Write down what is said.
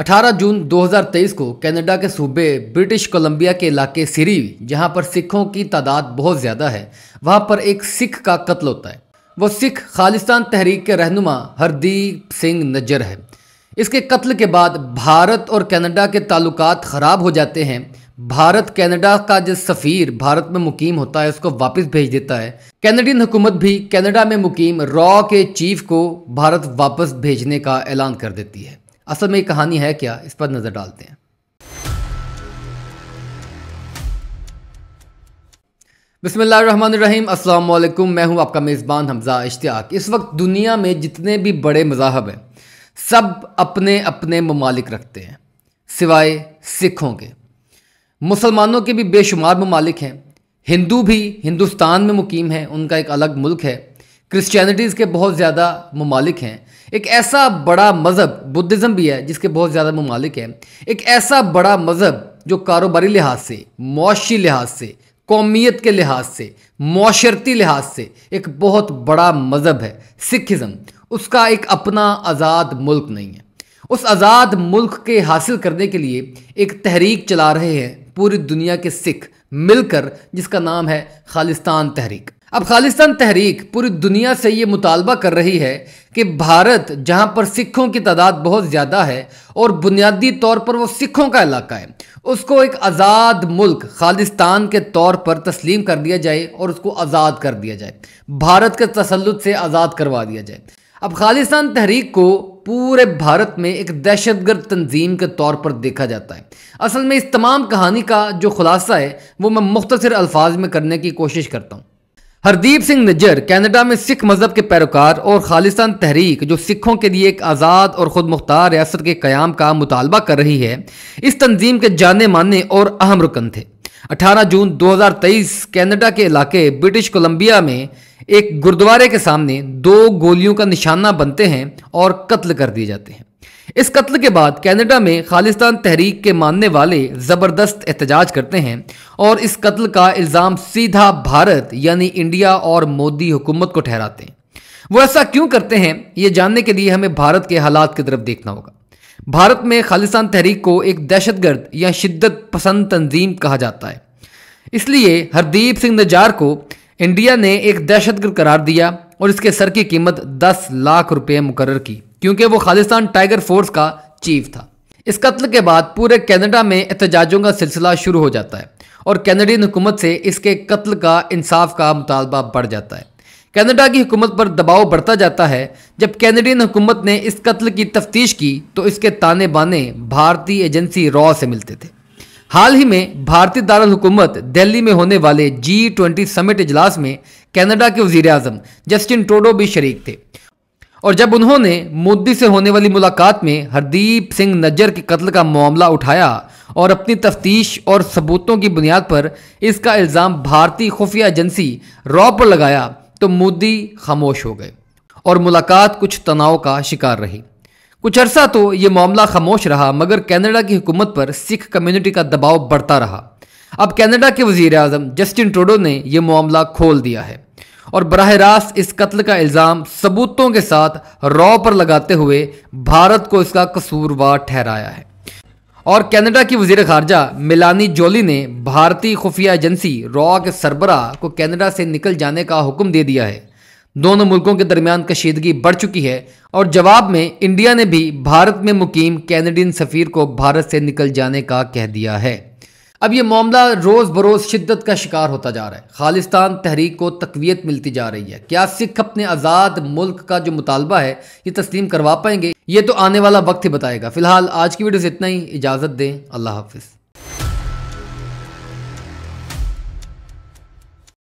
18 जून 2023 को कनाडा के सूबे ब्रिटिश कोलंबिया के इलाके सिरी जहां पर सिखों की तादाद बहुत ज़्यादा है वहां पर एक सिख का कत्ल होता है वो सिख खालिस्तान तहरीक के रहनुमा हरदीप सिंह नज्जर है इसके कत्ल के बाद भारत और कनाडा के ताल्लुक ख़राब हो जाते हैं भारत कनाडा का जो सफ़ीर भारत में मुकीम होता है उसको वापस भेज देता है कैनेडियन हुकूमत भी कनाडा में मुकीम रॉ के चीफ को भारत वापस भेजने का ऐलान कर देती है असल में ये कहानी है क्या इस पर नज़र डालते हैं बिसमीम अल्लाम मैं हूं आपका मेज़बान हमजा इश्तियाक इस वक्त दुनिया में जितने भी बड़े मजाहब हैं सब अपने अपने ममालिक रखते हैं सिवाय सिखों के मुसलमानों के भी बेशुमार ममालिक हैं हिंदू भी हिंदुस्तान में मुकीम हैं उनका एक अलग मुल्क है क्रिश्चियनिटीज़ के बहुत ज़्यादा ममालिक हैं एक ऐसा बड़ा मज़हब बुद्धिज़्म भी है जिसके बहुत ज़्यादा ममालिक हैं एक ऐसा बड़ा मज़हब जो कारोबारी लिहाज से मुशी लिहाज से कौमियत के लिहाज से माशरती लिहाज से एक बहुत बड़ा मज़हब है सिखिज़म उसका एक अपना आज़ाद मुल्क नहीं है उस आज़ाद मुल्क के हासिल करने के लिए एक तहरीक चला रहे हैं पूरी दुनिया के सिख मिलकर जिसका नाम है खालिस्तान तहरीक अब खालिस्तान तहरीक पूरी दुनिया से ये मुतालबा कर रही है कि भारत जहाँ पर सिखों की तादाद बहुत ज़्यादा है और बुनियादी तौर पर वो सिखों का इलाका है उसको एक आज़ाद मुल्क खालिस्तान के तौर पर तस्लीम कर दिया जाए और उसको आज़ाद कर दिया जाए भारत के तसलुत से आज़ाद करवा दिया जाए अब खालिस्तान तहरीक को पूरे भारत में एक दहशतगर्द तंजीम के तौर पर देखा जाता है असल में इस तमाम कहानी का जो खुलासा है वो मैं मुख्तर अल्फाज में करने की कोशिश करता हूँ हरदीप सिंह नज्जर कनाडा में सिख मजहब के पैरोकार और खालिस्तान तहरीक जो सिखों के लिए एक आज़ाद और ख़ुद मुख्तार रियासत के क्याम का मुतालबा कर रही है इस तंजीम के जाने माने और अहम रुकन थे 18 जून 2023 कनाडा के इलाके ब्रिटिश कोलंबिया में एक गुरुद्वारे के सामने दो गोलियों का निशाना बनते हैं और कत्ल कर दिए जाते हैं इस कत्ल के बाद कनाडा में खालिस्तान तहरीक के मानने वाले ज़बरदस्त एहतजाज करते हैं और इस कत्ल का इल्ज़ाम सीधा भारत यानी इंडिया और मोदी हुकूमत को ठहराते हैं वो ऐसा क्यों करते हैं ये जानने के लिए हमें भारत के हालात की तरफ देखना होगा भारत में खालिस्तान तहरीक को एक दहशतगर्द या शिद्दत पसंद तंजीम कहा जाता है इसलिए हरदीप सिंह नजार को इंडिया ने एक दहशतगर्द करार दिया और इसके सर की कीमत दस लाख रुपए मुकर की क्योंकि वो खालिस्तान टाइगर फोर्स का चीफ था इस कत्ल के बाद पूरे कैनेडा में एहतजाजों का सिलसिला शुरू हो जाता है और कैनेडियन हुकूमत से इसके कत्ल का इंसाफ का मुतालबा बढ़ जाता है कैनेडा की हुकूमत पर दबाव बढ़ता जाता है जब कैनेडियन हुकूमत ने इस कत्ल की तफ्तीश की तो इसके ताने बाने भारतीय एजेंसी रॉ से मिलते थे हाल ही में भारतीय दारुल हुकूमत दिल्ली में होने वाले जी ट्वेंटी समिट इजलास में कनाडा के वजीर अजम जस्टिन ट्रोडो भी शरीक थे और जब उन्होंने मोदी से होने वाली मुलाकात में हरदीप सिंह नज्जर के कत्ल का मामला उठाया और अपनी तफ्तीश और सबूतों की बुनियाद पर इसका इल्ज़ाम भारतीय खुफिया एजेंसी रॉ पर लगाया तो मोदी खामोश हो गए और मुलाकात कुछ तनाव का शिकार रही कुछ अरसा तो ये मामला खामोश रहा मगर कनाडा की हुकूमत पर सिख कम्युनिटी का दबाव बढ़ता रहा अब कनाडा के वजीर अजम जस्टिन ट्रोडो ने यह मामला खोल दिया है और बरह रास्त इस कत्ल का इल्ज़ाम सबूतों के साथ रॉ पर लगाते हुए भारत को इसका कसूरवार ठहराया है और कनाडा की वजीर खारजा मिलानी जोली ने भारतीय खुफिया एजेंसी रॉ के सरबरा को कनाडा से निकल जाने का हुक्म दे दिया है दोनों मुल्कों के दरमियान कशीदगी बढ़ चुकी है और जवाब में इंडिया ने भी भारत में मुकीम कैनेडियन सफ़ीर को भारत से निकल जाने का कह दिया है अब ये मामला रोज़ बरोज़ शिद्दत का शिकार होता जा रहा है खालिस्तान तहरीक को तकवीत मिलती जा रही है क्या सिख अपने आज़ाद मुल्क का जो मुतालबा है ये तस्लीम करवा पाएंगे ये तो आने वाला वक्त ही बताएगा फिलहाल आज की वीडियो से इतना ही इजाज़त दें अल्लाह हाफिज़